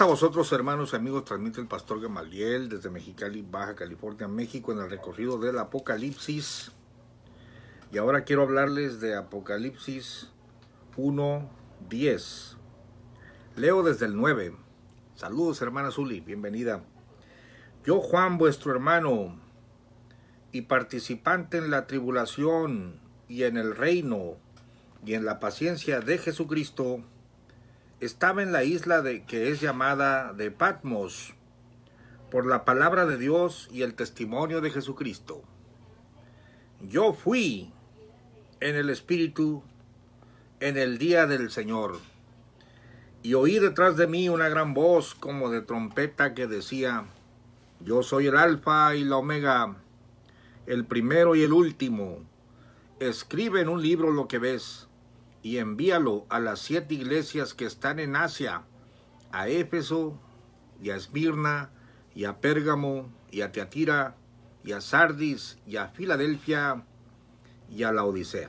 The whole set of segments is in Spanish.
a vosotros, hermanos y amigos, transmite el pastor Gamaliel desde Mexicali, Baja California, México, en el recorrido del Apocalipsis. Y ahora quiero hablarles de Apocalipsis 1.10. Leo desde el 9. Saludos, hermana Zuli, bienvenida. Yo, Juan, vuestro hermano, y participante en la tribulación y en el reino y en la paciencia de Jesucristo, estaba en la isla de, que es llamada de Patmos, por la palabra de Dios y el testimonio de Jesucristo. Yo fui en el Espíritu en el día del Señor, y oí detrás de mí una gran voz como de trompeta que decía, yo soy el Alfa y la Omega, el primero y el último. Escribe en un libro lo que ves y envíalo a las siete iglesias que están en Asia, a Éfeso y a Esmirna y a Pérgamo y a Teatira y a Sardis y a Filadelfia y a la Odisea.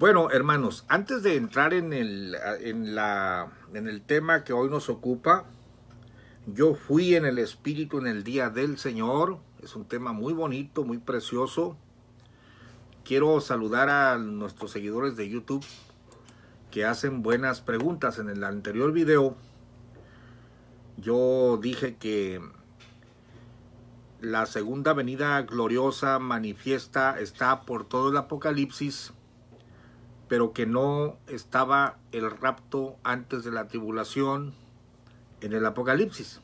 Bueno, hermanos, antes de entrar en el, en, en el tema que hoy nos ocupa, yo fui en el Espíritu en el día del Señor. Es un tema muy bonito, muy precioso quiero saludar a nuestros seguidores de YouTube que hacen buenas preguntas. En el anterior video yo dije que la segunda venida gloriosa manifiesta está por todo el apocalipsis, pero que no estaba el rapto antes de la tribulación en el apocalipsis.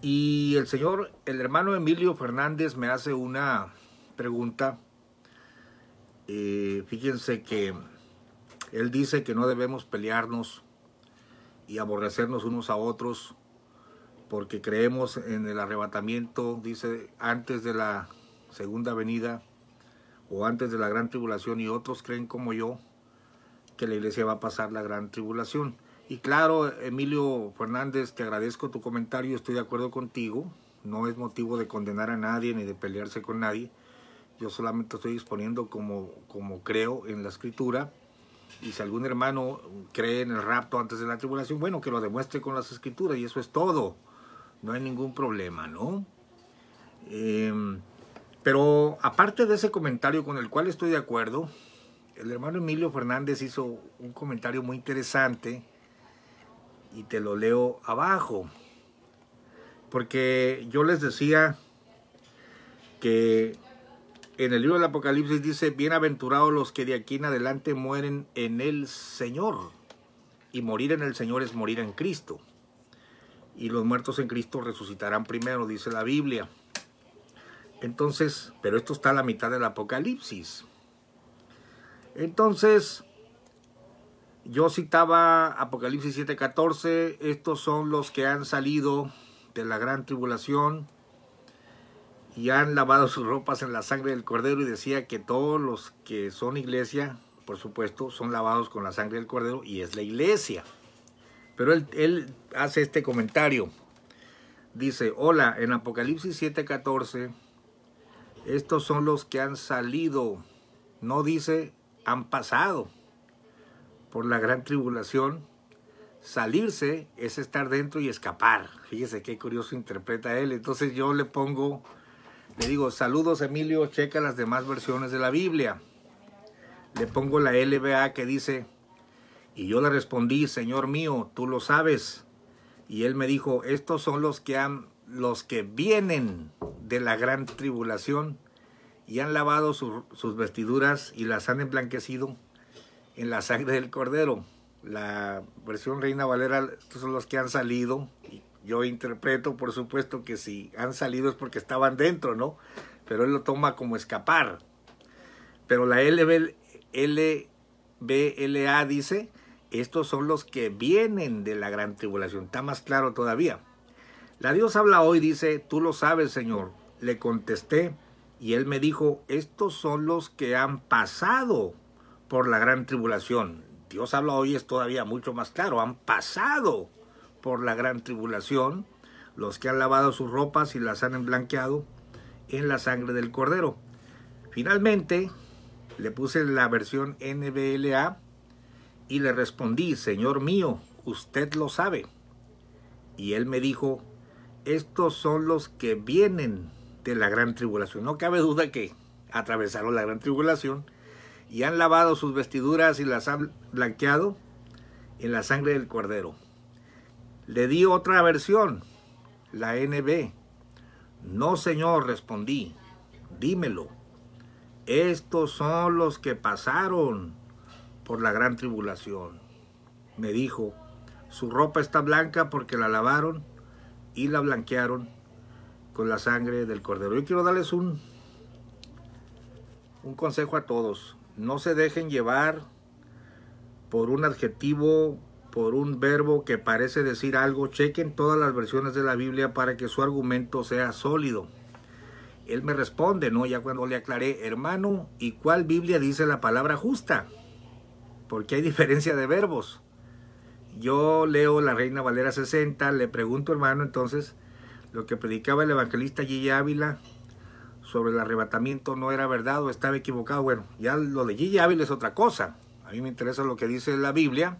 Y el señor, el hermano Emilio Fernández me hace una pregunta y fíjense que él dice que no debemos pelearnos y aborrecernos unos a otros porque creemos en el arrebatamiento, dice, antes de la segunda venida o antes de la gran tribulación y otros creen como yo que la iglesia va a pasar la gran tribulación. Y claro, Emilio Fernández, te agradezco tu comentario, estoy de acuerdo contigo, no es motivo de condenar a nadie ni de pelearse con nadie, yo solamente estoy exponiendo como, como creo en la escritura. Y si algún hermano cree en el rapto antes de la tribulación, bueno, que lo demuestre con las escrituras y eso es todo. No hay ningún problema, ¿no? Em, pero aparte de ese comentario con el cual estoy de acuerdo, el hermano Emilio Fernández hizo un comentario muy interesante y te lo leo abajo. Porque yo les decía que en el libro del Apocalipsis dice, bienaventurados los que de aquí en adelante mueren en el Señor. Y morir en el Señor es morir en Cristo. Y los muertos en Cristo resucitarán primero, dice la Biblia. Entonces, pero esto está a la mitad del Apocalipsis. Entonces, yo citaba Apocalipsis 7:14, estos son los que han salido de la gran tribulación y han lavado sus ropas en la sangre del cordero y decía que todos los que son iglesia, por supuesto, son lavados con la sangre del cordero y es la iglesia. Pero él, hace este comentario. Dice, hola, en Apocalipsis 7:14, estos son los que han salido, no dice han pasado por la gran tribulación. Salirse es estar dentro y escapar. Fíjese qué curioso interpreta él. Entonces yo le pongo le digo, saludos Emilio, checa las demás versiones de la Biblia. Le pongo la LBA que dice, y yo le respondí, Señor mío, tú lo sabes. Y él me dijo, estos son los que han, los que vienen de la gran tribulación y han lavado sus vestiduras y las han emblanquecido en la sangre del cordero. La versión Reina Valera, estos son los que han salido y yo interpreto, por supuesto, que si han salido es porque estaban dentro, ¿no? Pero él lo toma como escapar. Pero la L LBLA dice, estos son los que vienen de la gran tribulación. Está más claro todavía. La Dios habla hoy, dice, tú lo sabes, Señor. Le contesté y él me dijo, estos son los que han pasado por la gran tribulación. Dios habla hoy es todavía mucho más claro, han pasado por la gran tribulación, los que han lavado sus ropas y las han blanqueado en la sangre del cordero. Finalmente, le puse la versión NBLA y le respondí, Señor mío, usted lo sabe. Y él me dijo, estos son los que vienen de la gran tribulación. No cabe duda que atravesaron la gran tribulación y han lavado sus vestiduras y las han blanqueado en la sangre del cordero. Le di otra versión, la NB. No, señor, respondí. Dímelo. Estos son los que pasaron por la gran tribulación. Me dijo, su ropa está blanca porque la lavaron y la blanquearon con la sangre del cordero. Yo quiero darles un, un consejo a todos. No se dejen llevar por un adjetivo por un verbo que parece decir algo, chequen todas las versiones de la Biblia para que su argumento sea sólido. Él me responde, ¿no? Ya cuando le aclaré, hermano, ¿y cuál Biblia dice la palabra justa? Porque hay diferencia de verbos. Yo leo la Reina Valera 60, le pregunto, hermano, entonces, lo que predicaba el evangelista Gigi Ávila sobre el arrebatamiento no era verdad o estaba equivocado. Bueno, ya lo de Gigi Ávila es otra cosa. A mí me interesa lo que dice la Biblia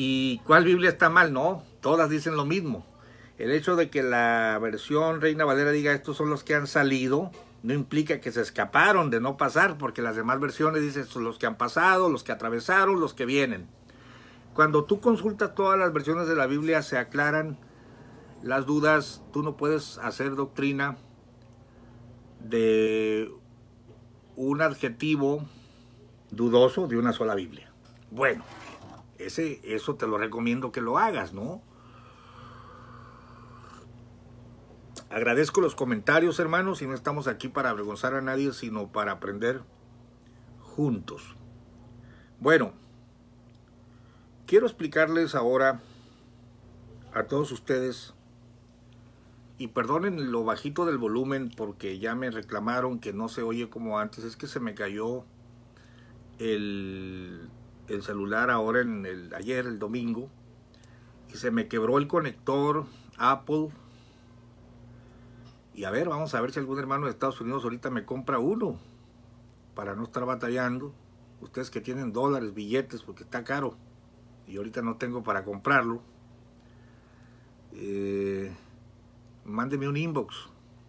¿Y cuál Biblia está mal? No, todas dicen lo mismo. El hecho de que la versión Reina Valera diga estos son los que han salido, no implica que se escaparon de no pasar, porque las demás versiones dicen son los que han pasado, los que atravesaron, los que vienen. Cuando tú consultas todas las versiones de la Biblia, se aclaran las dudas, tú no puedes hacer doctrina de un adjetivo dudoso de una sola Biblia. Bueno eso te lo recomiendo que lo hagas, ¿no? Agradezco los comentarios, hermanos, y no estamos aquí para avergonzar a nadie, sino para aprender juntos. Bueno, quiero explicarles ahora a todos ustedes, y perdonen lo bajito del volumen porque ya me reclamaron que no se oye como antes, es que se me cayó el el celular ahora en el ayer, el domingo, y se me quebró el conector Apple. Y a ver, vamos a ver si algún hermano de Estados Unidos ahorita me compra uno para no estar batallando. Ustedes que tienen dólares, billetes, porque está caro y ahorita no tengo para comprarlo. Eh, mándeme un inbox.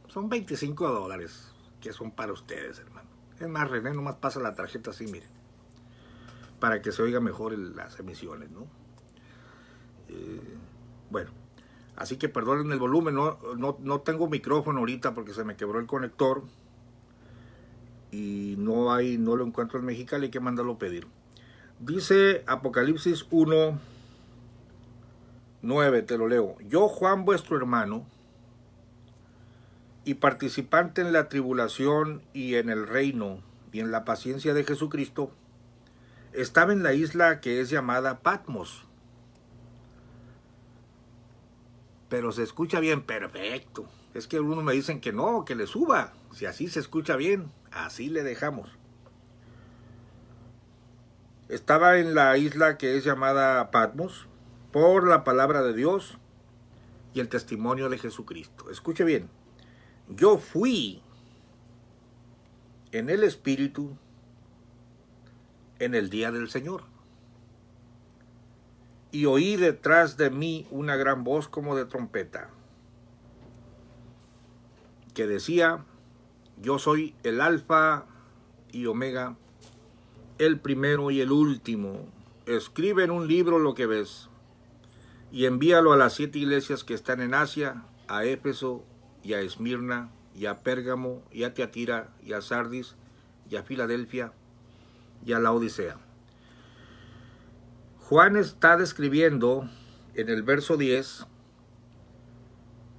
Son 25 dólares que son para ustedes, hermano. Es más, René, nomás pasa la tarjeta así, miren para que se oiga mejor las emisiones, ¿no? Eh, bueno, así que perdonen el volumen, no, no, tengo micrófono ahorita porque se me quebró el conector y no hay, no lo encuentro en Mexicali, hay que mandarlo a pedir. Dice Apocalipsis 1, 9, te lo leo. Yo, Juan, vuestro hermano, y participante en la tribulación y en el reino y en la paciencia de Jesucristo, estaba en la isla que es llamada Patmos. Pero se escucha bien, perfecto. Es que algunos me dicen que no, que le suba. Si así se escucha bien, así le dejamos. Estaba en la isla que es llamada Patmos por la palabra de Dios y el testimonio de Jesucristo. Escuche bien, yo fui en el Espíritu en el día del Señor. Y oí detrás de mí una gran voz como de trompeta, que decía, yo soy el alfa y omega, el primero y el último. Escribe en un libro lo que ves y envíalo a las siete iglesias que están en Asia, a Éfeso y a Esmirna y a Pérgamo y a Teatira y a Sardis y a Filadelfia y a la Odisea. Juan está describiendo en el verso 10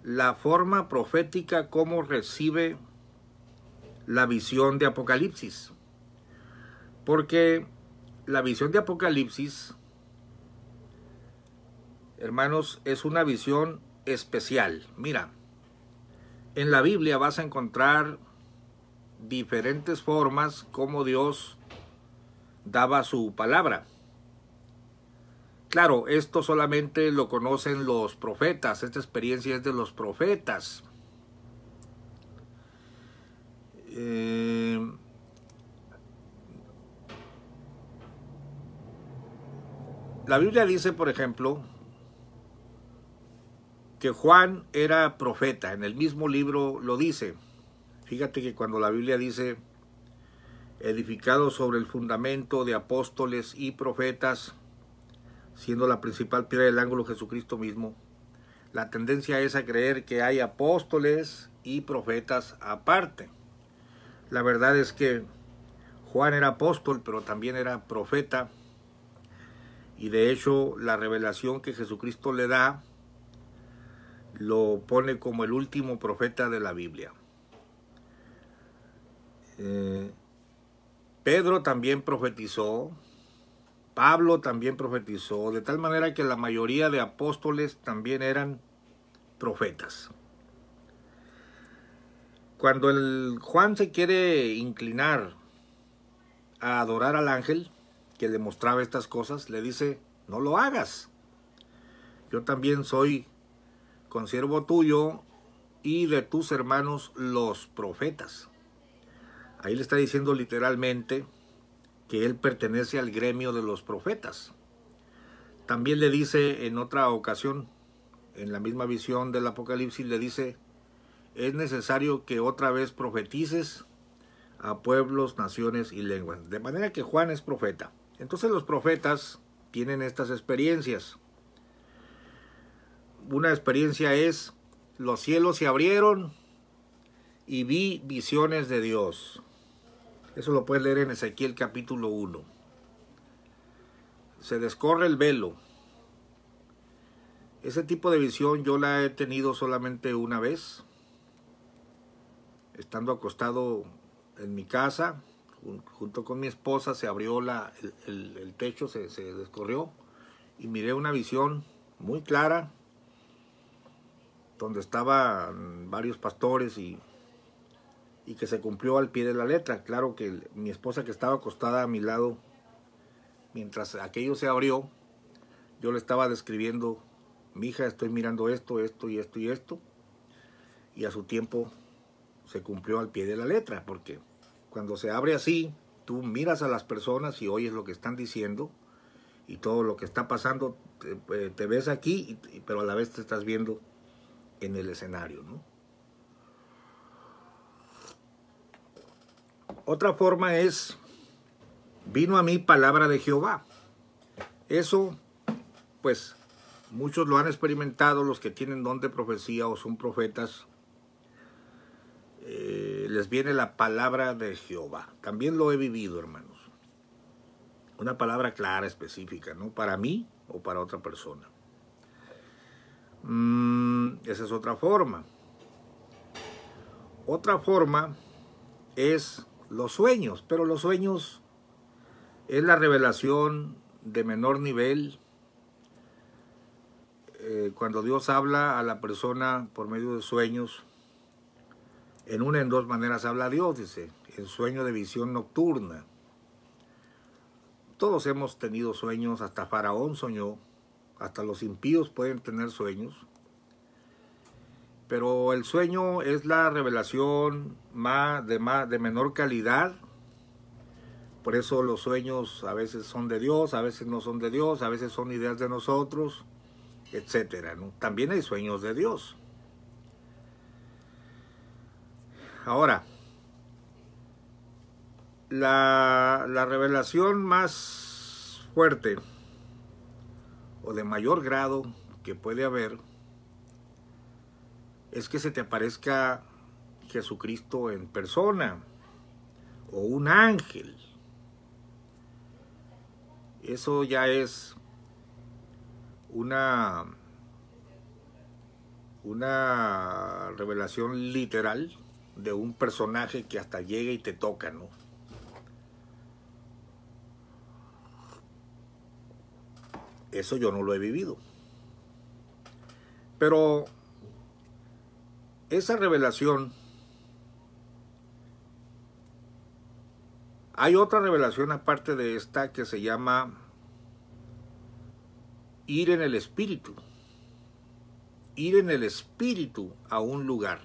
la forma profética como recibe la visión de Apocalipsis. Porque la visión de Apocalipsis, hermanos, es una visión especial. Mira, en la Biblia vas a encontrar diferentes formas como Dios daba su palabra. Claro, esto solamente lo conocen los profetas, esta experiencia es de los profetas. Eh, la Biblia dice, por ejemplo, que Juan era profeta, en el mismo libro lo dice. Fíjate que cuando la Biblia dice edificado sobre el fundamento de apóstoles y profetas, siendo la principal piedra del ángulo Jesucristo mismo. La tendencia es a creer que hay apóstoles y profetas aparte. La verdad es que Juan era apóstol, pero también era profeta. Y de hecho la revelación que Jesucristo le da lo pone como el último profeta de la Biblia. Eh, Pedro también profetizó, Pablo también profetizó, de tal manera que la mayoría de apóstoles también eran profetas. Cuando el Juan se quiere inclinar a adorar al ángel que le mostraba estas cosas, le dice, no lo hagas. Yo también soy consiervo tuyo y de tus hermanos los profetas. Ahí le está diciendo literalmente que él pertenece al gremio de los profetas. También le dice en otra ocasión, en la misma visión del Apocalipsis, le dice, es necesario que otra vez profetices a pueblos, naciones y lenguas. De manera que Juan es profeta. Entonces los profetas tienen estas experiencias. Una experiencia es, los cielos se abrieron y vi visiones de Dios. Eso lo puedes leer en Ezequiel capítulo 1. Se descorre el velo. Ese tipo de visión yo la he tenido solamente una vez, estando acostado en mi casa, junto con mi esposa, se abrió la, el, techo, se, se descorrió y miré una visión muy clara donde estaban varios pastores y y que se cumplió al pie de la letra. Claro que mi esposa que estaba acostada a mi lado, mientras aquello se abrió, yo le estaba describiendo, mi hija, estoy mirando esto, esto y esto y esto, y a su tiempo se cumplió al pie de la letra, porque cuando se abre así, tú miras a las personas y oyes lo que están diciendo y todo lo que está pasando, te, eh, te ves aquí, pero a la vez te estás viendo en el escenario, ¿no? Otra forma es, vino a mí palabra de Jehová. Eso, pues, muchos lo han experimentado, los que tienen don de profecía o son profetas, eh, les viene la palabra de Jehová. También lo he vivido, hermanos. Una palabra clara, específica, ¿no? Para mí o para otra persona. Mm, esa es otra forma. Otra forma es los sueños, pero los sueños es la revelación de menor nivel. Eh, cuando Dios habla a la persona por medio de sueños, en una en dos maneras habla Dios, dice, en sueño de visión nocturna. Todos hemos tenido sueños, hasta Faraón soñó, hasta los impíos pueden tener sueños. Pero el sueño es la revelación más de, más, de menor calidad. Por eso los sueños a veces son de Dios, a veces no son de Dios, a veces son ideas de nosotros, etcétera También hay sueños de Dios. Ahora, la, la, revelación más fuerte o de mayor grado que puede haber es que se te aparezca Jesucristo en persona o un ángel. Eso ya es una una revelación literal de un personaje que hasta llega y te toca, ¿no? Eso yo no lo he vivido. Pero esa revelación, hay otra revelación aparte de esta que se llama ir en el espíritu. Ir en el espíritu a un lugar.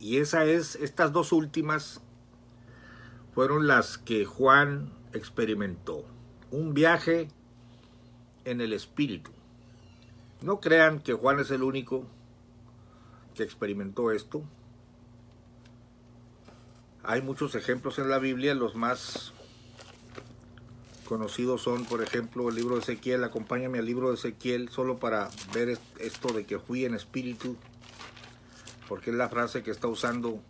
Y esa es, estas dos últimas fueron las que Juan experimentó. Un viaje en el espíritu. No crean que Juan es el único que experimentó esto. Hay muchos ejemplos en la Biblia, los más conocidos son, por ejemplo, el libro de Ezequiel, acompáñame al libro de Ezequiel solo para ver esto de que fui en espíritu, porque es la frase que está usando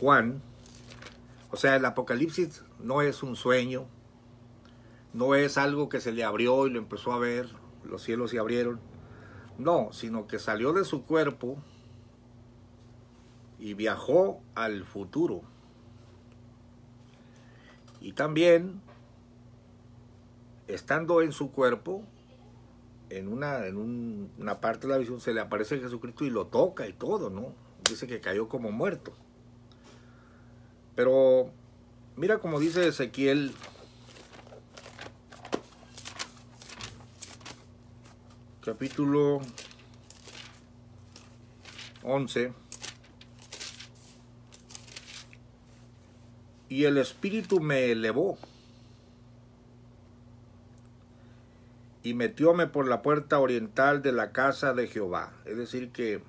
Juan. O sea, el Apocalipsis no es un sueño, no es algo que se le abrió y lo empezó a ver, los cielos se abrieron no, sino que salió de su cuerpo y viajó al futuro. Y también, estando en su cuerpo, en, una, en una parte de la visión se le aparece Jesucristo y lo toca y todo, ¿no? Dice que cayó como muerto. Pero mira como dice Ezequiel capítulo 11. Y el Espíritu me elevó y metióme por la puerta oriental de la casa de Jehová. Es decir, que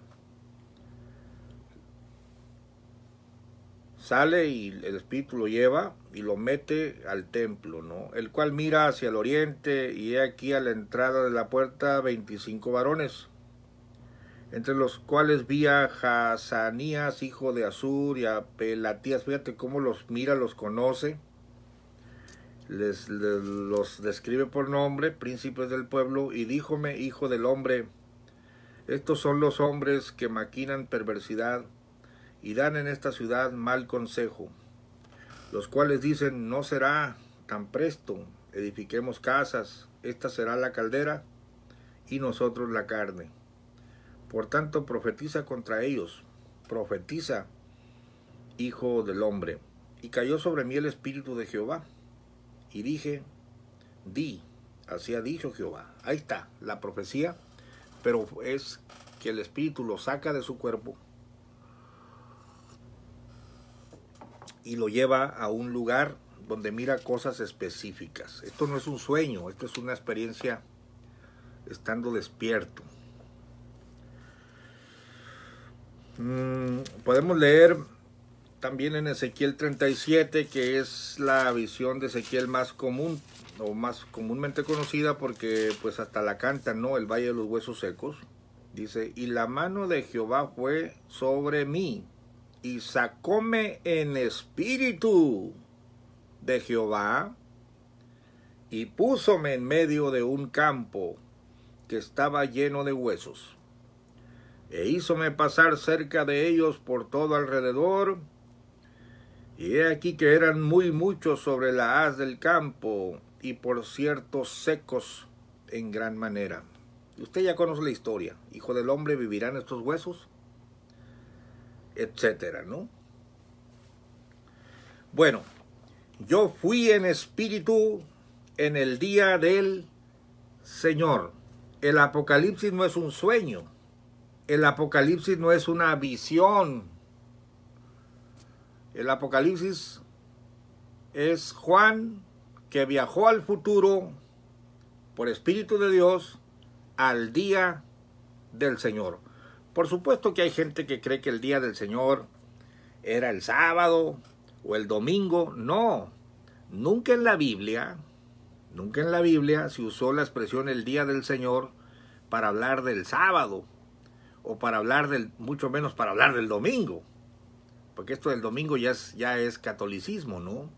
sale y el espíritu lo lleva y lo mete al templo, ¿no? El cual mira hacia el oriente y he aquí a la entrada de la puerta veinticinco varones, entre los cuales vi a hijo de Azur, y a Pelatías, fíjate cómo los mira, los conoce, les, los describe por nombre, príncipes del pueblo, y díjome, hijo del hombre, estos son los hombres que maquinan perversidad, y dan en esta ciudad mal consejo, los cuales dicen, no será tan presto, edifiquemos casas, esta será la caldera y nosotros la carne. Por tanto, profetiza contra ellos, profetiza, hijo del hombre. Y cayó sobre mí el espíritu de Jehová, y dije, di, así ha dicho Jehová. Ahí está la profecía, pero es que el espíritu lo saca de su cuerpo y lo lleva a un lugar donde mira cosas específicas. Esto no es un sueño, esto es una experiencia estando despierto. Mm, podemos leer también en Ezequiel 37, que es la visión de Ezequiel más común o más comúnmente conocida porque pues hasta la cantan, ¿no? El Valle de los Huesos Secos. Dice, y la mano de Jehová fue sobre mí y sacóme en espíritu de Jehová y púsome en medio de un campo que estaba lleno de huesos. E hízome pasar cerca de ellos por todo alrededor, y he aquí que eran muy muchos sobre la haz del campo, y por cierto secos en gran manera. Usted ya conoce la historia. Hijo del hombre, ¿vivirán estos huesos? etcétera, ¿no? Bueno, yo fui en espíritu en el día del Señor. El apocalipsis no es un sueño. El apocalipsis no es una visión. El apocalipsis es Juan que viajó al futuro por Espíritu de Dios al día del Señor. Por supuesto que hay gente que cree que el día del Señor era el sábado o el domingo. No, nunca en la Biblia, nunca en la Biblia se usó la expresión el día del Señor para hablar del sábado o para hablar del, mucho menos para hablar del domingo. Porque esto del domingo ya es, ya es catolicismo, ¿no?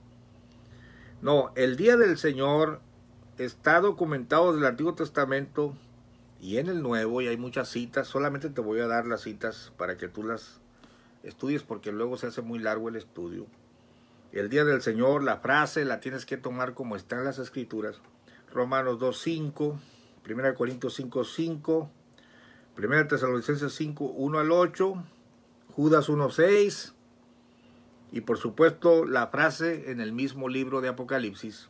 No, el día del Señor está documentado del el Antiguo Testamento y en el nuevo y hay muchas citas. Solamente te voy a dar las citas para que tú las estudies porque luego se hace muy largo el estudio. El día del Señor, la frase la tienes que tomar como está en las escrituras. Romanos 2.5, 1 Corintios 5.5, 1 Tesalonicenses 51 al 8, Judas 1.6 y por supuesto la frase en el mismo libro de Apocalipsis.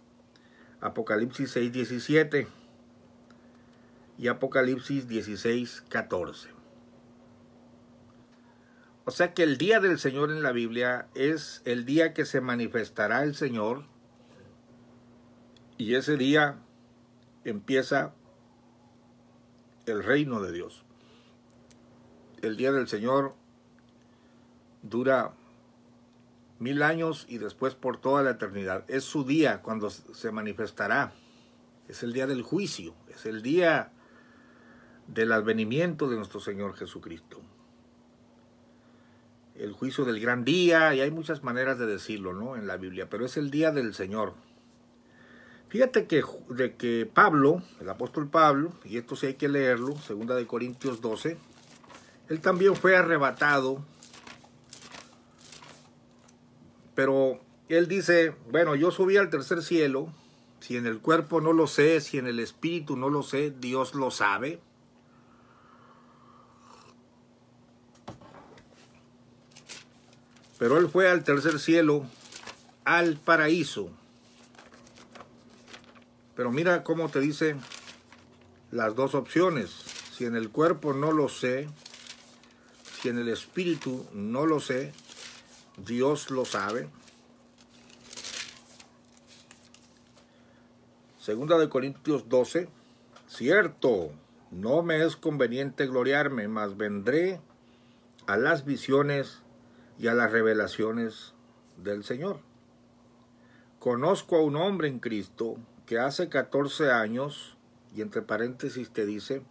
Apocalipsis 6.17 y Apocalipsis 16, 14. O sea que el día del Señor en la Biblia es el día que se manifestará el Señor y ese día empieza el reino de Dios. El día del Señor dura mil años y después por toda la eternidad. Es su día cuando se manifestará. Es el día del juicio, es el día del advenimiento de nuestro Señor Jesucristo. El juicio del gran día, y hay muchas maneras de decirlo ¿no? en la Biblia, pero es el día del Señor. Fíjate que, de que Pablo, el apóstol Pablo, y esto sí hay que leerlo, segunda de Corintios 12, él también fue arrebatado, pero él dice, bueno, yo subí al tercer cielo, si en el cuerpo no lo sé, si en el espíritu no lo sé, Dios lo sabe. Pero él fue al tercer cielo, al paraíso. Pero mira cómo te dice las dos opciones. Si en el cuerpo no lo sé, si en el espíritu no lo sé, Dios lo sabe. Segunda de Corintios 12. Cierto, no me es conveniente gloriarme, mas vendré a las visiones y a las revelaciones del Señor. Conozco a un hombre en Cristo que hace 14 años, y entre paréntesis te dice,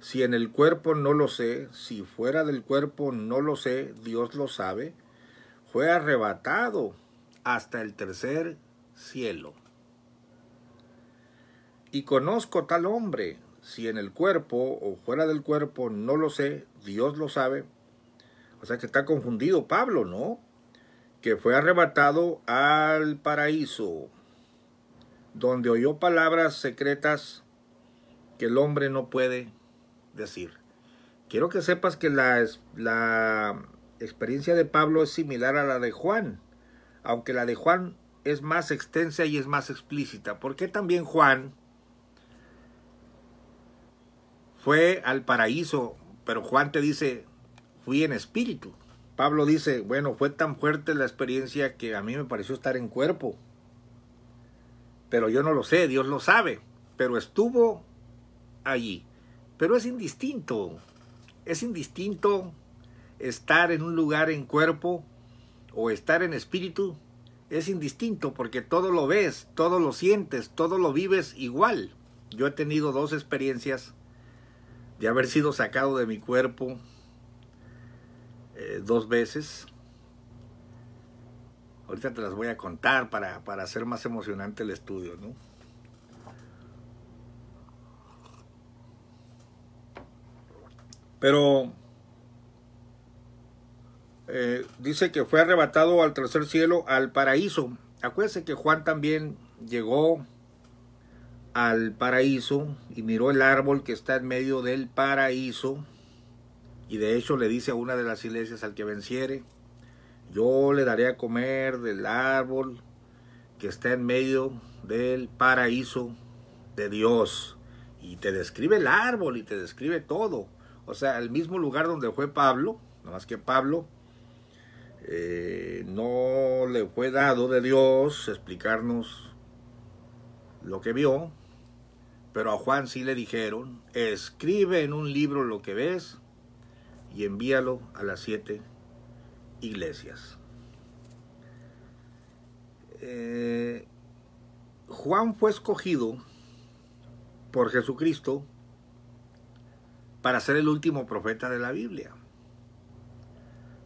si en el cuerpo no lo sé, si fuera del cuerpo no lo sé, Dios lo sabe, fue arrebatado hasta el tercer cielo. Y conozco tal hombre, si en el cuerpo o fuera del cuerpo no lo sé, Dios lo sabe, o sea que está confundido Pablo, ¿no? Que fue arrebatado al paraíso, donde oyó palabras secretas que el hombre no puede decir. Quiero que sepas que la, la experiencia de Pablo es similar a la de Juan, aunque la de Juan es más extensa y es más explícita. Porque también Juan fue al paraíso, pero Juan te dice, fui en espíritu. Pablo dice, bueno, fue tan fuerte la experiencia que a mí me pareció estar en cuerpo. Pero yo no lo sé, Dios lo sabe. Pero estuvo allí. Pero es indistinto. Es indistinto estar en un lugar en cuerpo o estar en espíritu. Es indistinto porque todo lo ves, todo lo sientes, todo lo vives igual. Yo he tenido dos experiencias de haber sido sacado de mi cuerpo eh, dos veces. Ahorita te las voy a contar para, para hacer más emocionante el estudio, Pero eh, dice que fue arrebatado al tercer cielo, al paraíso. Acuérdense que Juan también llegó al paraíso y miró el árbol que está en medio del paraíso y de hecho le dice a una de las iglesias al que venciere, yo le daré a comer del árbol que está en medio del paraíso de Dios. Y te describe el árbol y te describe todo. O sea, el mismo lugar donde fue Pablo, nada más que Pablo eh, no le fue dado de Dios explicarnos lo que vio, pero a Juan sí le dijeron, escribe en un libro lo que ves y envíalo a las siete iglesias. Eh, Juan fue escogido por Jesucristo para ser el último profeta de la Biblia,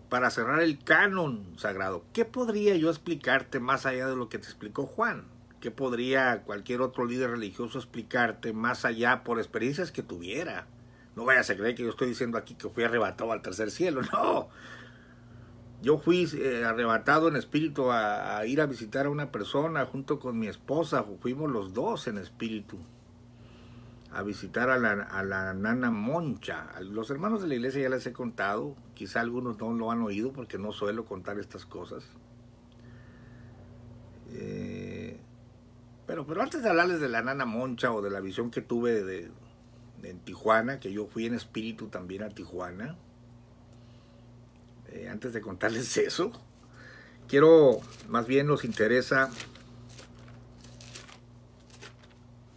para cerrar el canon sagrado. ¿Qué podría yo explicarte más allá de lo que te explicó Juan? ¿Qué podría cualquier otro líder religioso explicarte más allá por experiencias que tuviera? No vayas a creer que yo estoy diciendo aquí que fui arrebatado al tercer cielo, no. Yo fui eh, arrebatado en espíritu a, ir a visitar a una persona junto con mi esposa, fuimos los dos en espíritu a visitar a la, nana Moncha. los hermanos de la iglesia ya les he contado, quizá algunos no lo han oído porque no suelo contar estas cosas. Eh, pero, pero antes de hablarles de la nana Moncha o de la visión que tuve de, en Tijuana, que yo fui en espíritu también a Tijuana. Eh, antes de contarles eso, quiero, más bien nos interesa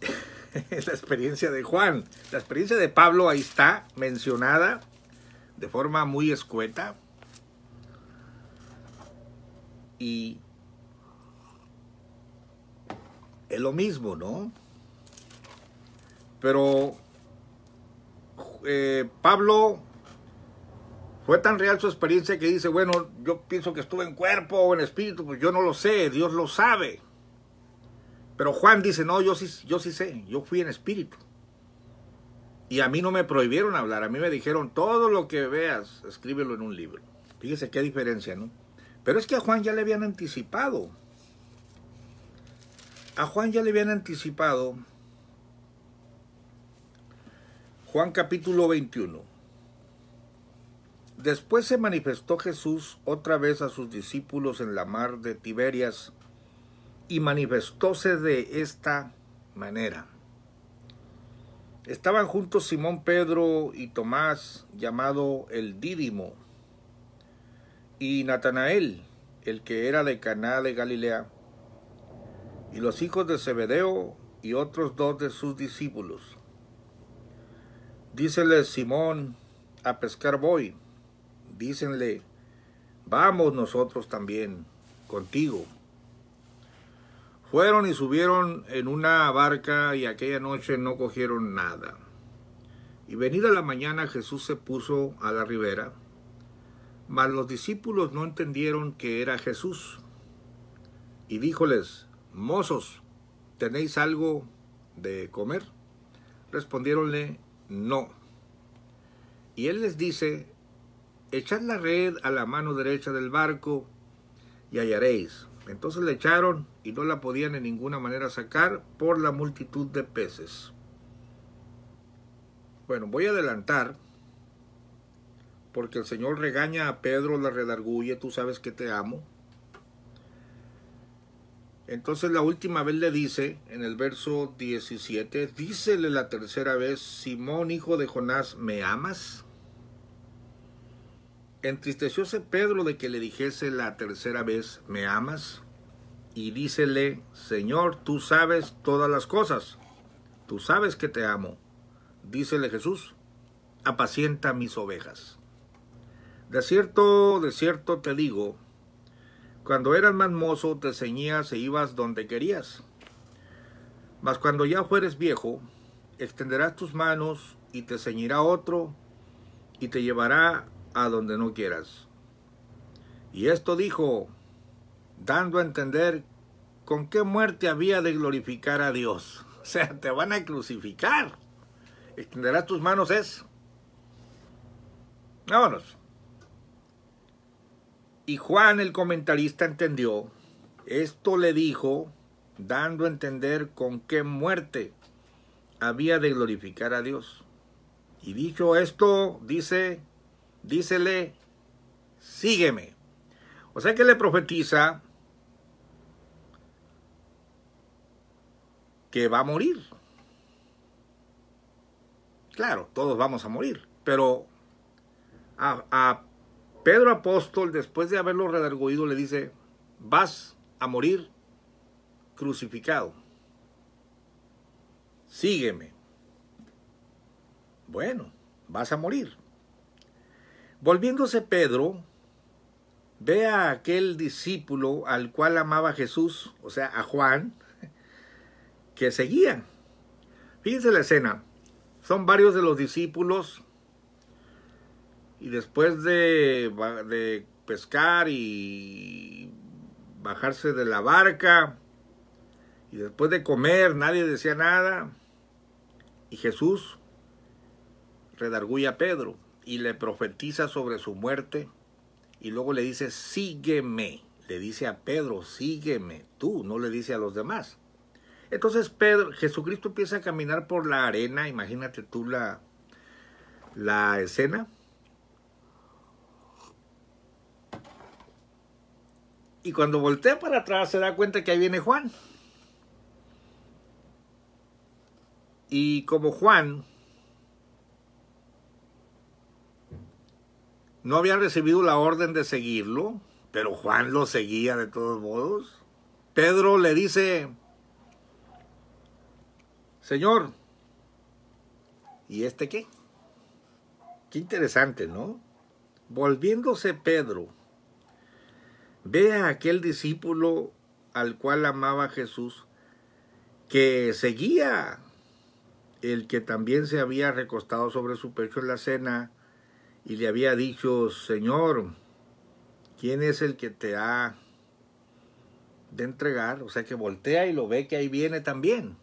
la experiencia de Juan. La experiencia de Pablo ahí está mencionada de forma muy escueta. Y es lo mismo, ¿no? Pero eh, Pablo, fue tan real su experiencia que dice, bueno, yo pienso que estuve en cuerpo o en espíritu, pues yo no lo sé, Dios lo sabe. Pero Juan dice, no, yo sí, yo sí sé, yo fui en espíritu. Y a mí no me prohibieron hablar, a mí me dijeron, todo lo que veas, escríbelo en un libro. Fíjese qué diferencia, ¿no? Pero es que a Juan ya le habían anticipado. A Juan ya le habían anticipado Juan capítulo 21. Después se manifestó Jesús otra vez a sus discípulos en la mar de Tiberias y manifestóse de esta manera. Estaban juntos Simón Pedro y Tomás, llamado el Dídimo, y Natanael, el que era de Caná de Galilea, y los hijos de Zebedeo y otros dos de sus discípulos. Dícele Simón, a pescar voy. Dícenle, vamos nosotros también, contigo. Fueron y subieron en una barca y aquella noche no cogieron nada. Y venida la mañana Jesús se puso a la ribera, mas los discípulos no entendieron que era Jesús. Y díjoles, mozos, ¿tenéis algo de comer? Respondiéronle, no. Y él les dice, echad la red a la mano derecha del barco y hallaréis. Entonces le echaron y no la podían en ninguna manera sacar por la multitud de peces. Bueno, voy a adelantar porque el Señor regaña a Pedro, la redarguye, tú sabes que te amo. Entonces la última vez le dice, en el verso 17, dícele la tercera vez, Simón, hijo de Jonás, ¿me amas? Entristecióse Pedro de que le dijese la tercera vez, ¿me amas? Y dícele, Señor, tú sabes todas las cosas, tú sabes que te amo. Dícele Jesús, apacienta mis ovejas. De cierto, de cierto te digo, cuando eras más mozo te ceñías e ibas donde querías. Mas cuando ya fueres viejo, extenderás tus manos y te ceñirá otro y te llevará a donde no quieras. Y esto dijo, dando a entender con qué muerte había de glorificar a Dios. O sea, te van a crucificar. Extenderás tus manos es. Vámonos. Y Juan el comentarista entendió, esto le dijo, dando a entender con qué muerte había de glorificar a Dios. Y dicho esto, dice, dícele, sígueme. O sea que le profetiza que va a morir. Claro, todos vamos a morir, pero a, a Pedro apóstol, después de haberlo redarguido, le dice, vas a morir crucificado. Sígueme. Bueno, vas a morir. Volviéndose Pedro, ve a aquel discípulo al cual amaba Jesús, o sea, a Juan, que seguía. Fíjense la escena. Son varios de los discípulos y después de, pescar y bajarse de la barca, y después de comer nadie decía nada, y Jesús redarguye a Pedro y le profetiza sobre su muerte, y luego le dice, sígueme, le dice a Pedro, sígueme, tú, no le dice a los demás. Entonces Pedro, Jesucristo empieza a caminar por la arena, imagínate tú la, la escena, Y cuando voltea para atrás se da cuenta que ahí viene Juan. Y como Juan no había recibido la orden de seguirlo, pero Juan lo seguía de todos modos, Pedro le dice, Señor, ¿y este qué? Qué interesante, ¿no? Volviéndose Pedro Ve a aquel discípulo al cual amaba Jesús, que seguía el que también se había recostado sobre su pecho en la cena y le había dicho, Señor, ¿quién es el que te ha de entregar? O sea que voltea y lo ve que ahí viene también.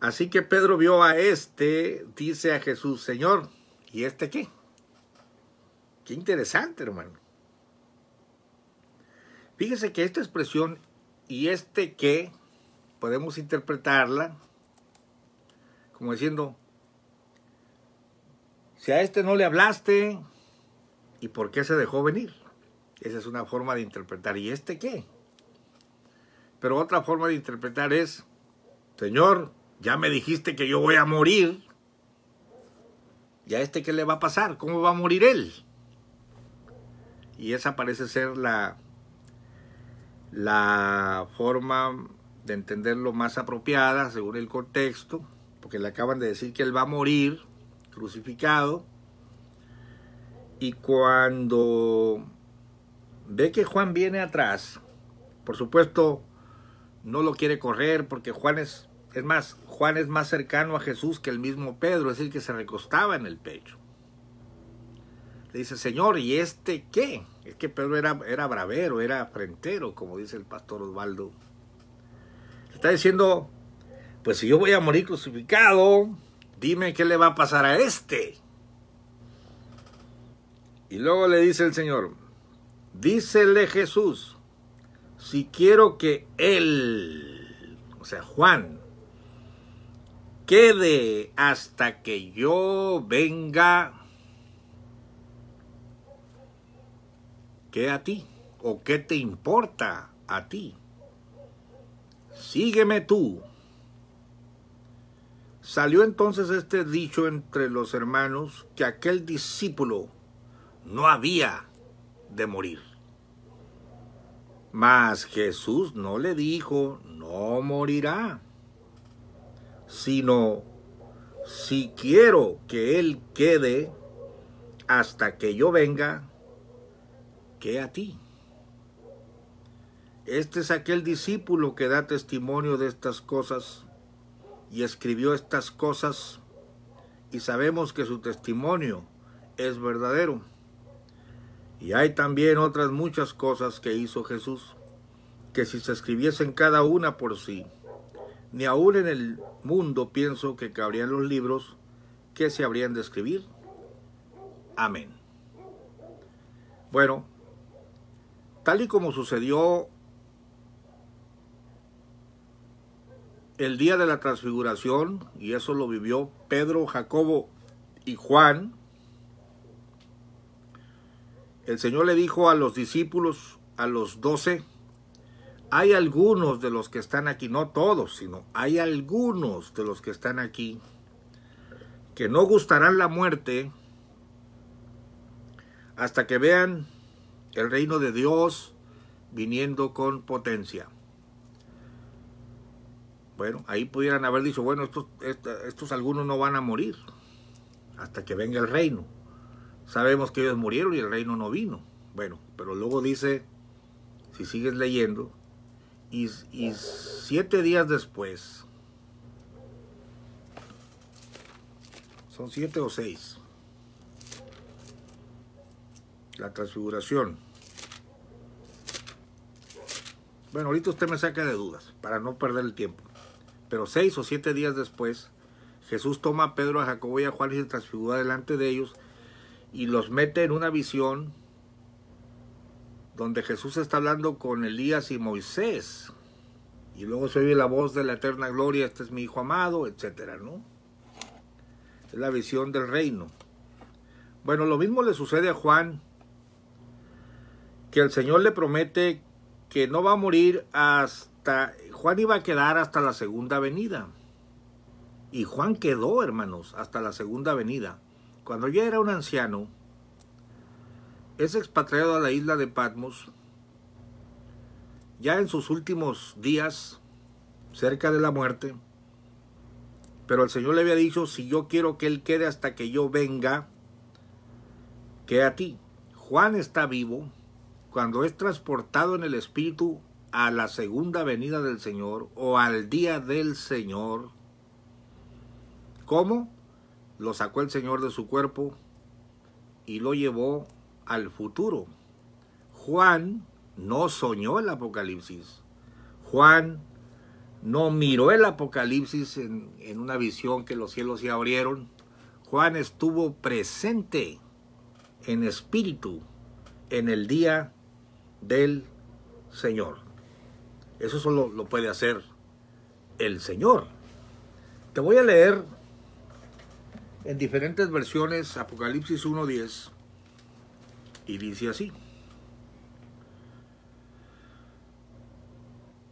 Así que Pedro vio a este, dice a Jesús, Señor, ¿y este qué? Qué interesante, hermano. Fíjese que esta expresión y este qué?, podemos interpretarla como diciendo, si a este no le hablaste, ¿y por qué se dejó venir? Esa es una forma de interpretar. ¿Y este qué? Pero otra forma de interpretar es, Señor, ya me dijiste que yo voy a morir. ¿Y a este qué le va a pasar? ¿Cómo va a morir él? Y esa parece ser la la forma de entenderlo más apropiada, según el contexto, porque le acaban de decir que él va a morir crucificado, y cuando ve que Juan viene atrás, por supuesto, no lo quiere correr porque Juan es, es más, Juan es más cercano a Jesús que el mismo Pedro, es decir, que se recostaba en el pecho. Le dice, Señor, ¿y este qué? Es que Pedro era, bravero, era frentero, como dice el pastor Osvaldo. Está diciendo, pues si yo voy a morir crucificado, dime qué le va a pasar a este. Y luego le dice el Señor, dícele Jesús, si quiero que él, o sea, Juan, quede hasta que yo venga ¿Qué a ti? ¿O qué te importa a ti? Sígueme tú. Salió entonces este dicho entre los hermanos que aquel discípulo no había de morir. Mas Jesús no le dijo, no morirá, sino, si quiero que él quede hasta que yo venga, que a ti. Este es aquel discípulo que da testimonio de estas cosas y escribió estas cosas y sabemos que su testimonio es verdadero. Y hay también otras muchas cosas que hizo Jesús, que si se escribiesen cada una por sí, ni aún en el mundo pienso que cabrían los libros que se habrían de escribir. Amén. Bueno, Tal y como sucedió el día de la transfiguración, y eso lo vivió Pedro, Jacobo y Juan, el Señor le dijo a los discípulos, a los doce, hay algunos de los que están aquí, no todos, sino hay algunos de los que están aquí que no gustarán la muerte hasta que vean el reino de Dios viniendo con potencia. Bueno, ahí pudieran haber dicho, bueno, estos, algunos no van a morir hasta que venga el reino. Sabemos que ellos murieron y el reino no vino. Bueno, pero luego dice, si sigues leyendo, y siete días después, son siete o seis, la transfiguración. Bueno, ahorita usted me saca de dudas para no perder el tiempo. Pero seis o siete días después, Jesús toma a Pedro, a Jacobo y a Juan y se transfigura delante de ellos y los mete en una visión donde Jesús está hablando con Elías y Moisés. Y luego se oye la voz de la eterna gloria, este es mi hijo amado, etcétera, ¿no? Es la visión del reino. Bueno, lo mismo le sucede a Juan que el Señor le promete que no va a morir hasta Juan iba a quedar hasta la segunda venida. Y Juan quedó, hermanos, hasta la segunda venida. Cuando ya era un anciano, es expatriado a la isla de Patmos. Ya en sus últimos días, cerca de la muerte, pero el Señor le había dicho, si yo quiero que Él quede hasta que yo venga, que a ti. Juan está vivo, cuando es transportado en el Espíritu a la segunda venida del Señor o al día del Señor, ¿cómo? Lo sacó el Señor de su cuerpo y lo llevó al futuro. Juan no soñó el Apocalipsis. Juan no miró el Apocalipsis en, una visión que los cielos se abrieron. Juan estuvo presente en espíritu en el día del Señor. Eso solo lo puede hacer el Señor. Te voy a leer en diferentes versiones Apocalipsis 1.10 y dice así.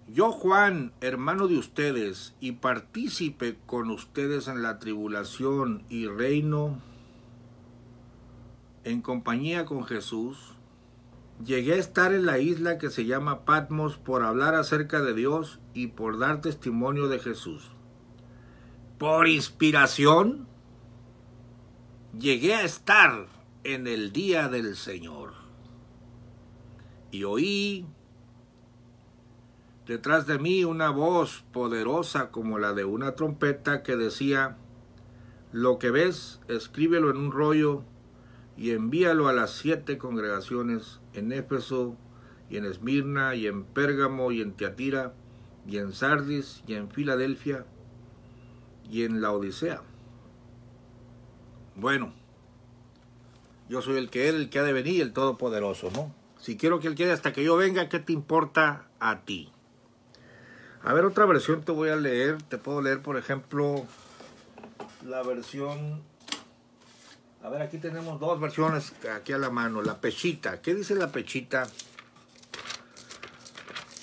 Yo, Juan, hermano de ustedes, y partícipe con ustedes en la tribulación y reino, en compañía con Jesús, Llegué a estar en la isla que se llama Patmos por hablar acerca de Dios y por dar testimonio de Jesús. Por inspiración, llegué a estar en el día del Señor. Y oí detrás de mí una voz poderosa como la de una trompeta que decía, lo que ves, escríbelo en un rollo y envíalo a las siete congregaciones en Éfeso y en Esmirna y en Pérgamo y en Tiatira y en Sardis y en Filadelfia y en la Odisea. Bueno, yo soy el que era, el que ha de venir, el Todopoderoso, ¿no? Si quiero que él quede hasta que yo venga, ¿qué te importa a ti? A ver, otra versión te voy a leer. Te puedo leer, por ejemplo, la versión a ver, aquí tenemos dos versiones aquí a la mano. La pechita. ¿Qué dice la pechita?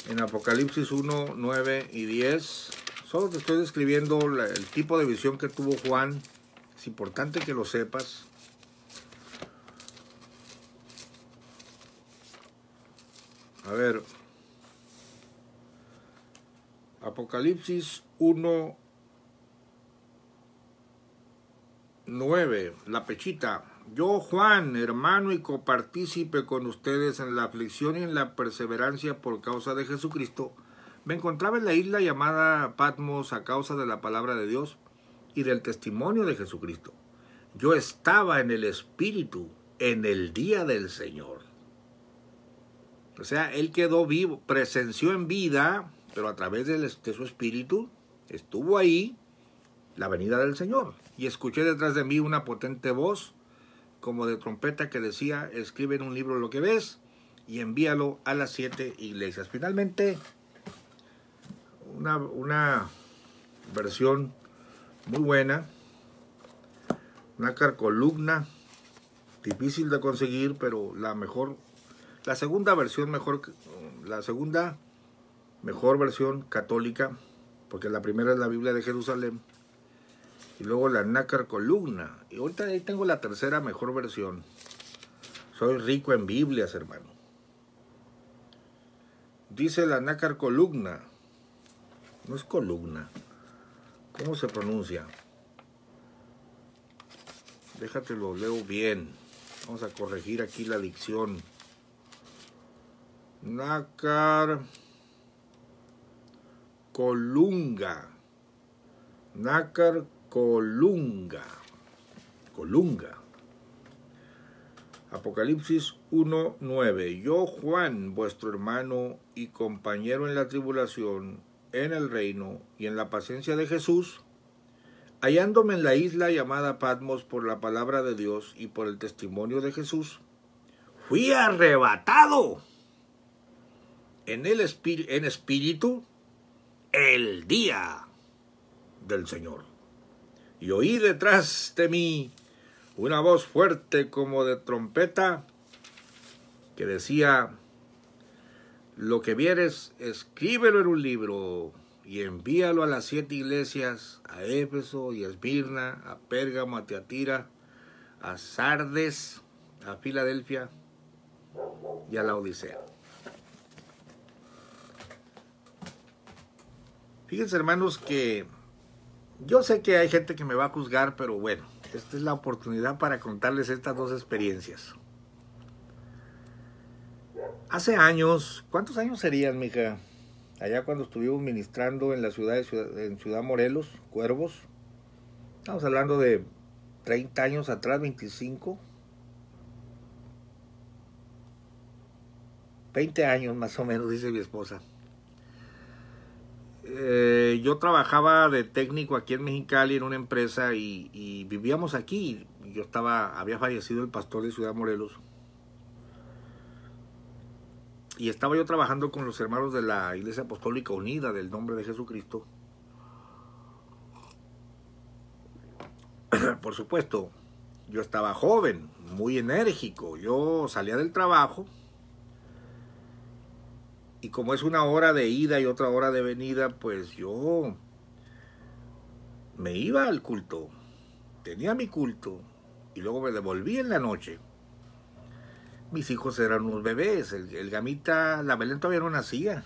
En Apocalipsis 1, 9 y 10. Solo te estoy describiendo el tipo de visión que tuvo Juan. Es importante que lo sepas. A ver. Apocalipsis 1, 9. La pechita. Yo, Juan, hermano y copartícipe con ustedes en la aflicción y en la perseverancia por causa de Jesucristo, me encontraba en la isla llamada Patmos a causa de la palabra de Dios y del testimonio de Jesucristo. Yo estaba en el Espíritu en el día del Señor. O sea, él quedó vivo, presenció en vida, pero a través de su espíritu estuvo ahí la venida del Señor y escuché detrás de mí una potente voz como de trompeta que decía, escribe en un libro lo que ves y envíalo a las siete iglesias. Finalmente, una, versión muy buena, una carcolumna, difícil de conseguir, pero la mejor, la segunda versión mejor, la segunda mejor versión católica, porque la primera es la Biblia de Jerusalén, y luego la nácar columna. Y ahorita ahí tengo la tercera mejor versión. Soy rico en Biblias, hermano. Dice la nácar columna. No es columna. ¿Cómo se pronuncia? Déjate lo leo bien. Vamos a corregir aquí la dicción. Nácar colunga. Nácar Colunga. Colunga. Apocalipsis 1.9. Yo, Juan, vuestro hermano y compañero en la tribulación, en el reino y en la paciencia de Jesús, hallándome en la isla llamada Patmos por la palabra de Dios y por el testimonio de Jesús, fui arrebatado en, el en espíritu el día del Señor y oí detrás de mí una voz fuerte como de trompeta que decía, lo que vieres, escríbelo en un libro y envíalo a las siete iglesias, a Éfeso y a Esmirna, a Pérgamo, a Teatira, a Sardes, a Filadelfia y a la Odisea. Fíjense hermanos que yo sé que hay gente que me va a juzgar, pero bueno, esta es la oportunidad para contarles estas dos experiencias. Hace años, ¿cuántos años serían, mija? Allá cuando estuvimos ministrando en la ciudad, de, en Ciudad Morelos, Cuervos, estamos hablando de 30 años atrás, 25, 20 años más o menos, dice mi esposa. Eh, yo trabajaba de técnico aquí en Mexicali en una empresa y, y, vivíamos aquí. Yo estaba, había fallecido el pastor de Ciudad Morelos. Y estaba yo trabajando con los hermanos de la Iglesia Apostólica Unida del nombre de Jesucristo. Por supuesto, yo estaba joven, muy enérgico. Yo salía del trabajo, y como es una hora de ida y otra hora de venida, pues yo me iba al culto, tenía mi culto y luego me devolví en la noche. Mis hijos eran unos bebés, el, gamita, la Belén todavía no nacía.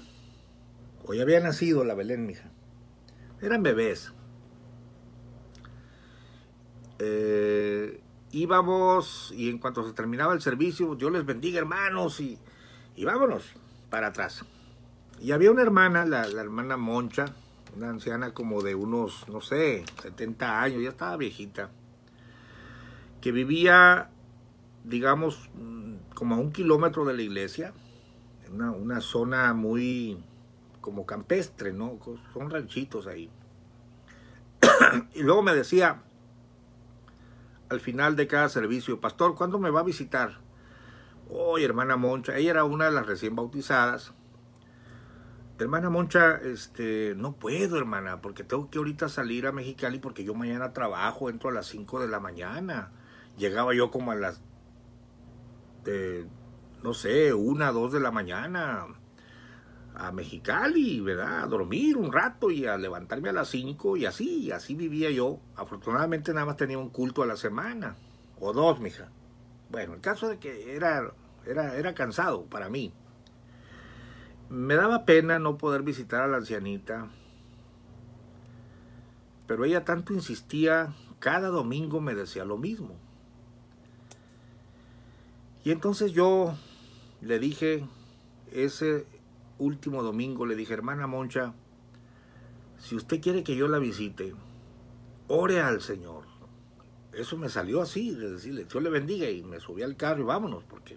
Hoy había nacido la Belén, mija. Eran bebés. Eh, íbamos y en cuanto se terminaba el servicio, Dios les bendiga hermanos y, y vámonos para atrás. Y había una hermana, la, hermana Moncha, una anciana como de unos, no sé, 70 años, ya estaba viejita, que vivía, digamos, mm, como a un kilómetro de la iglesia, en una, una zona muy como campestre, ¿no? Son ranchitos ahí. y luego me decía, al final de cada servicio, pastor, ¿cuándo me va a visitar? Oye, hermana Moncha, ella era una de las recién bautizadas. Hermana Moncha, este, no puedo, hermana, porque tengo que ahorita salir a Mexicali porque yo mañana trabajo, entro a las 5 de la mañana. Llegaba yo como a las, de, no sé, una, dos de la mañana a Mexicali, ¿verdad? A dormir un rato y a levantarme a las 5 y así, así vivía yo. Afortunadamente nada más tenía un culto a la semana, o dos, mija. Bueno, el caso de que era era, cansado para mí. Me daba pena no poder visitar a la ancianita, pero ella tanto insistía, cada domingo me decía lo mismo. Y entonces yo le dije, ese último domingo, le dije, hermana Moncha, si usted quiere que yo la visite, ore al Señor. Eso me salió así, de decirle, Dios le bendiga, y me subí al carro y vámonos, porque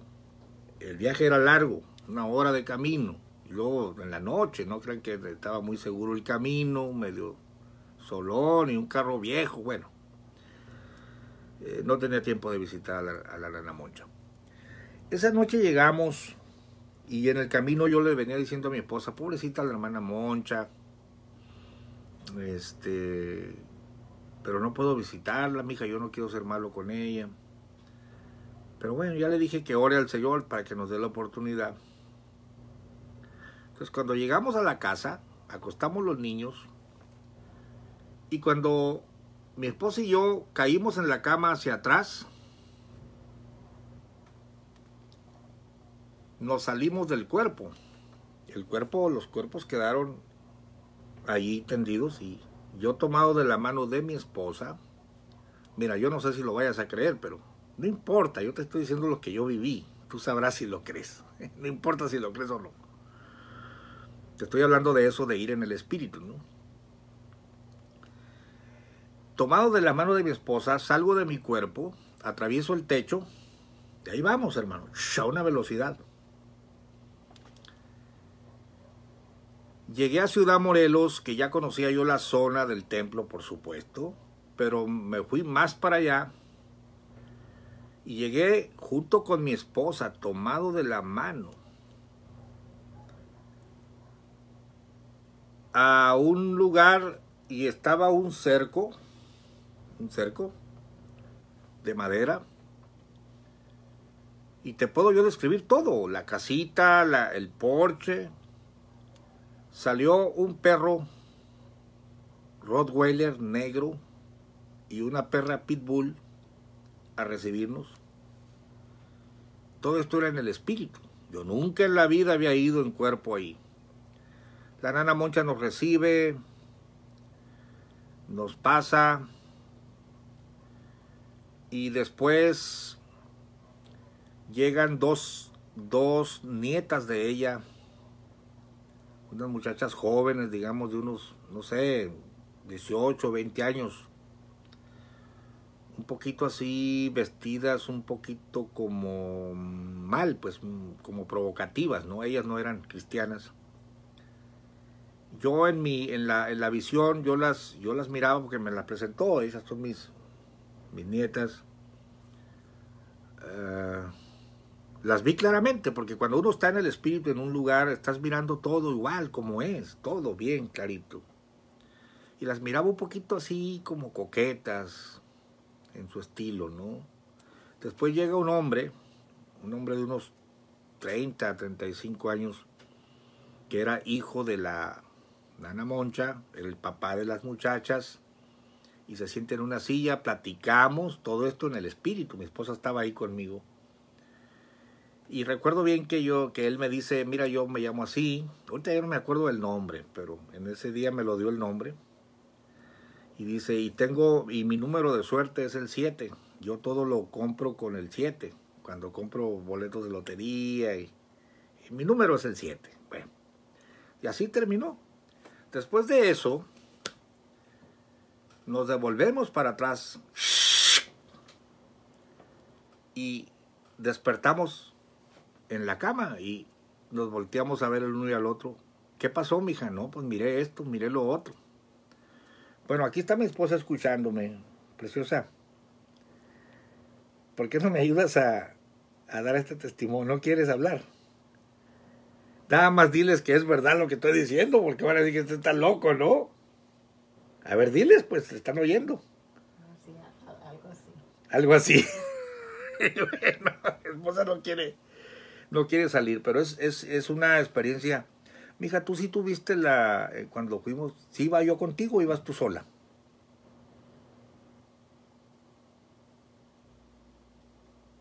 el viaje era largo, una hora de camino. Y luego en la noche, no crean que estaba muy seguro el camino, medio solón y un carro viejo, bueno. Eh, no tenía tiempo de visitar a la, a Moncha. Esa noche llegamos y en el camino yo le venía diciendo a mi esposa, pobrecita la hermana Moncha, este, pero no puedo visitarla, mija, yo no quiero ser malo con ella. Pero bueno, ya le dije que ore al Señor para que nos dé la oportunidad. Entonces cuando llegamos a la casa, acostamos los niños y cuando mi esposa y yo caímos en la cama hacia atrás, nos salimos del cuerpo. El cuerpo, los cuerpos quedaron allí tendidos y yo tomado de la mano de mi esposa. Mira, yo no sé si lo vayas a creer, pero no importa, yo te estoy diciendo lo que yo viví. Tú sabrás si lo crees. No importa si lo crees o no. Te estoy hablando de eso, de ir en el espíritu, ¿no? Tomado de la mano de mi esposa, salgo de mi cuerpo, atravieso el techo, de ahí vamos, hermano, a una velocidad. Llegué a Ciudad Morelos, que ya conocía yo la zona del templo, por supuesto, pero me fui más para allá y llegué junto con mi esposa, tomado de la mano, a un lugar y estaba un cerco, un cerco de madera. Y te puedo yo describir todo, la casita, el porche. Salió un perro Rottweiler negro y una perra Pitbull recibirnos. Todo esto era en el espíritu. Yo nunca en la vida había ido en cuerpo ahí. La nana Moncha nos recibe, nos pasa y después llegan dos, dos nietas de ella, unas muchachas jóvenes, digamos, de unos, no sé, 18, 20 años un poquito así vestidas, un poquito como mal, pues mm, como provocativas, ¿no? Ellas no eran cristianas. Yo en mi, en la, visión, yo las, yo las miraba porque me las presentó, esas son mis, mis nietas. Ah, las vi claramente, porque cuando uno está en el espíritu, en un lugar, estás mirando todo igual, como es, todo bien clarito. Y las miraba un poquito así, como coquetas, en su estilo, ¿no? Después llega un hombre, un hombre de unos 30, 35 años, que era hijo de la Nana Moncha, el papá de las muchachas, y se siente en una silla, platicamos, todo esto en el espíritu, mi esposa estaba ahí conmigo. Y recuerdo bien que yo, que él me dice, mira, yo me llamo así, ahorita ya no me acuerdo del nombre, pero en ese día me lo dio el nombre, y dice, y tengo, y mi número de suerte es el 7. Yo todo lo compro con el 7. Cuando compro boletos de lotería y, mi número es el 7. Bueno, y así terminó. Después de eso, nos devolvemos para atrás y despertamos en la cama y nos volteamos a ver el uno y al otro. ¿Qué pasó, mija? No, pues miré esto, miré lo otro. Bueno, aquí está mi esposa escuchándome, preciosa. ¿Por qué no me ayudas a, dar este testimonio? ¿No quieres hablar? Nada más diles que es verdad lo que estoy diciendo, porque van a decir que usted está loco, ¿no? A ver, diles, pues, te están oyendo. Ah, algo así. Algo así. bueno, mi esposa no quiere, no quiere salir, pero es, es, es una experiencia Mija, tú sí tuviste la. Eh, cuando fuimos, sí iba yo contigo, o ibas tú sola.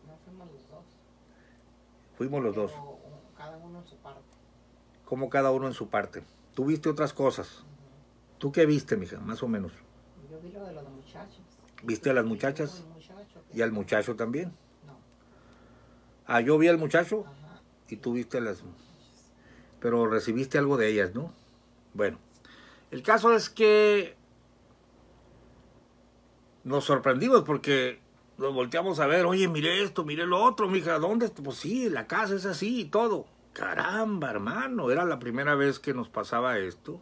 No fuimos los dos. Fuimos los dos. Cada uno en su parte. Como cada uno en su parte. Tuviste otras cosas. ¿Tú qué viste, mija, más o menos? Yo vi lo de los muchachos. ¿Viste a las muchachas? ¿Y al muchacho también? No. Ah, yo vi al muchacho y tú viste a las pero recibiste algo de ellas, ¿no? Bueno, el caso es que nos sorprendimos porque nos volteamos a ver, oye, mire esto, mire lo otro, mija, ¿dónde? Pues sí, la casa es así y todo. Caramba, hermano, era la primera vez que nos pasaba esto.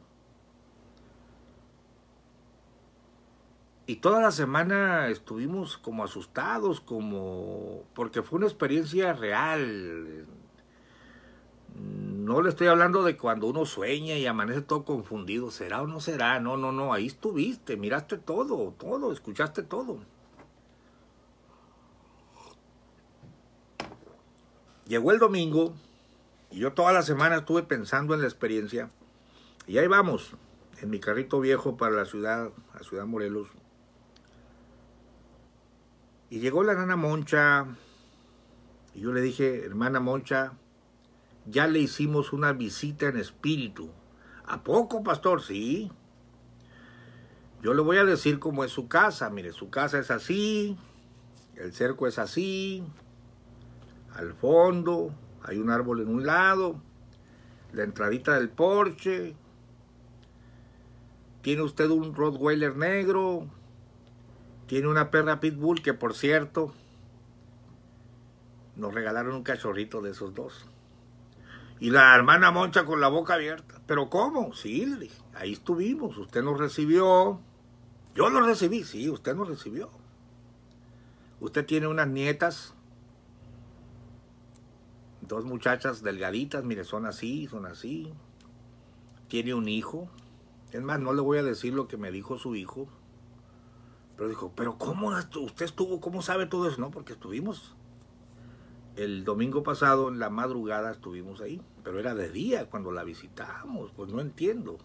Y toda la semana estuvimos como asustados, como porque fue una experiencia real no le estoy hablando de cuando uno sueña y amanece todo confundido, ¿será o no será? No, no, no, ahí estuviste, miraste todo, todo, escuchaste todo. Llegó el domingo y yo toda la semana estuve pensando en la experiencia y ahí vamos, en mi carrito viejo para la ciudad, a ciudad Morelos. Y llegó la nana Moncha y yo le dije, hermana Moncha, ya le hicimos una visita en espíritu. ¿A poco, pastor? Sí. Yo le voy a decir cómo es su casa. Mire, su casa es así, el cerco es así, al fondo hay un árbol en un lado, la entradita del porche, tiene usted un Rottweiler negro, tiene una perra pitbull que por cierto nos regalaron un cachorrito de esos dos. Y la hermana Moncha con la boca abierta. ¿Pero cómo? Sí, ahí estuvimos, usted nos recibió. Yo lo recibí, sí, usted nos recibió. Usted tiene unas nietas, dos muchachas delgaditas, mire, son así, son así. Tiene un hijo. Es más, no le voy a decir lo que me dijo su hijo. Pero dijo, pero ¿cómo usted estuvo? ¿Cómo sabe todo eso? No, porque estuvimos el domingo pasado en la madrugada estuvimos ahí pero era de día cuando la visitamos, pues no entiendo.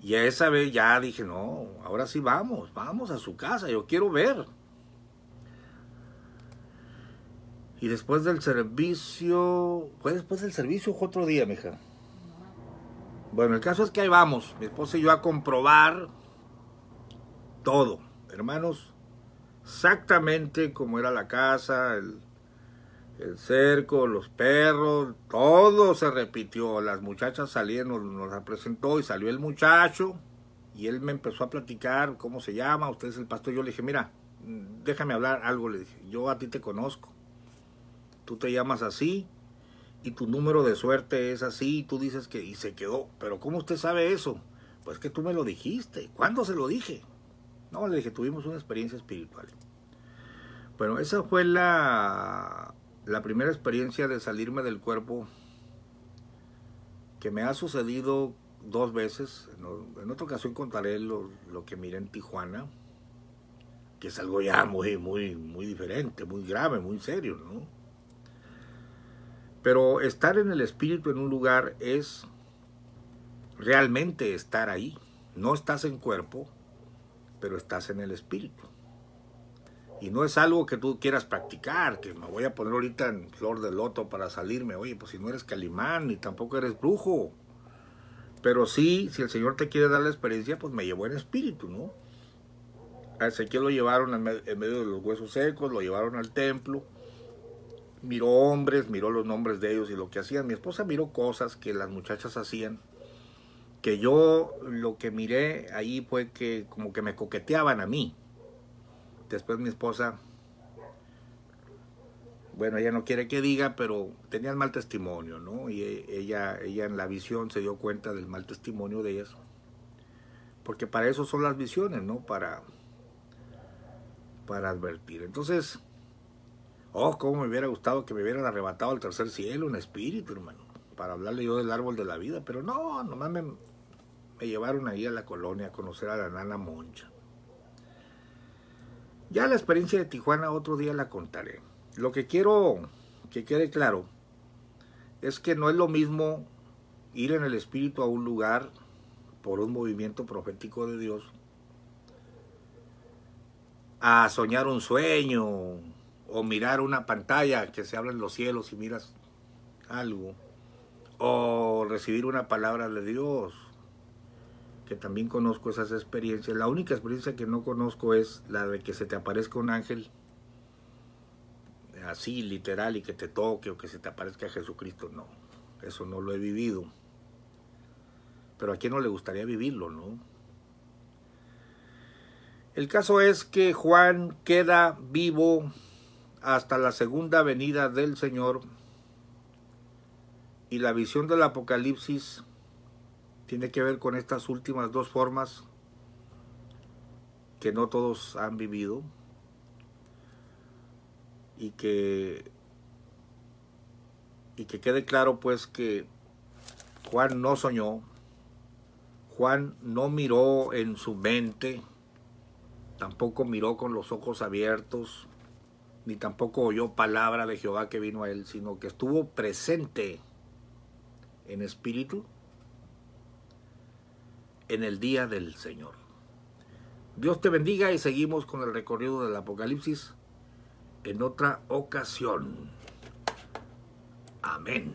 Y a esa vez ya dije, no, ahora sí vamos, vamos a su casa, yo quiero ver. Y después del servicio, fue después del servicio fue otro día, mija. Bueno, el caso es que ahí vamos, mi esposa y yo a comprobar todo, hermanos, exactamente como era la casa, el, el cerco, los perros, todo se repitió. Las muchachas salieron, nos, representó presentó y salió el muchacho y él me empezó a platicar cómo se llama, usted es el pastor. Yo le dije, mira, déjame hablar algo, le dije, yo a ti te conozco. Tú te llamas así y tu número de suerte es así y tú dices que y se quedó. Pero ¿cómo usted sabe eso? Pues que tú me lo dijiste. ¿Cuándo se lo dije? No, le dije, tuvimos una experiencia espiritual. Bueno, esa fue la la primera experiencia de salirme del cuerpo que me ha sucedido dos veces, en otra ocasión contaré lo, que miré en Tijuana, que es algo ya muy, muy, muy diferente, muy grave, muy serio, ¿no? Pero estar en el espíritu en un lugar es realmente estar ahí. No estás en cuerpo, pero estás en el espíritu y no es algo que tú quieras practicar, que me voy a poner ahorita en flor de loto para salirme. Oye, pues si no eres calimán ni tampoco eres brujo. Pero sí, si el Señor te quiere dar la experiencia, pues me llevó en espíritu, ¿no? A Ezequiel lo llevaron en medio de los huesos secos, lo llevaron al templo, miró hombres, miró los nombres de ellos y lo que hacían. Mi esposa miró cosas que las muchachas hacían, que yo lo que miré ahí fue que como que me coqueteaban a mí Después mi esposa, bueno, ella no quiere que diga, pero tenía mal testimonio, ¿no? Y e, ella, ella en la visión se dio cuenta del mal testimonio de ellas. Porque para eso son las visiones, ¿no? Para, para advertir. Entonces, oh, cómo me hubiera gustado que me hubieran arrebatado al tercer cielo un espíritu, hermano, para hablarle yo del árbol de la vida, pero no, nomás me, me llevaron ahí a la colonia a conocer a la nana Moncha. Ya la experiencia de Tijuana otro día la contaré. Lo que quiero que quede claro es que no es lo mismo ir en el espíritu a un lugar por un movimiento profético de Dios a soñar un sueño o mirar una pantalla que se habla en los cielos y miras algo o recibir una palabra de Dios que también conozco esas experiencias. La única experiencia que no conozco es la de que se te aparezca un ángel así, literal, y que te toque o que se te aparezca Jesucristo. No, eso no lo he vivido. Pero a quién no le gustaría vivirlo, ¿no? El caso es que Juan queda vivo hasta la segunda venida del Señor y la visión del Apocalipsis tiene que ver con estas últimas dos formas que no todos han vivido y que y que quede claro pues que Juan no soñó, Juan no miró en su mente, tampoco miró con los ojos abiertos, ni tampoco oyó palabra de Jehová que vino a él, sino que estuvo presente en espíritu en el día del Señor. Dios te bendiga y seguimos con el recorrido del Apocalipsis en otra ocasión. Amén.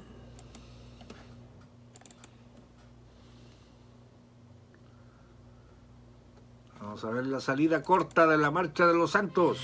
Vamos a ver la salida corta de la marcha de los santos.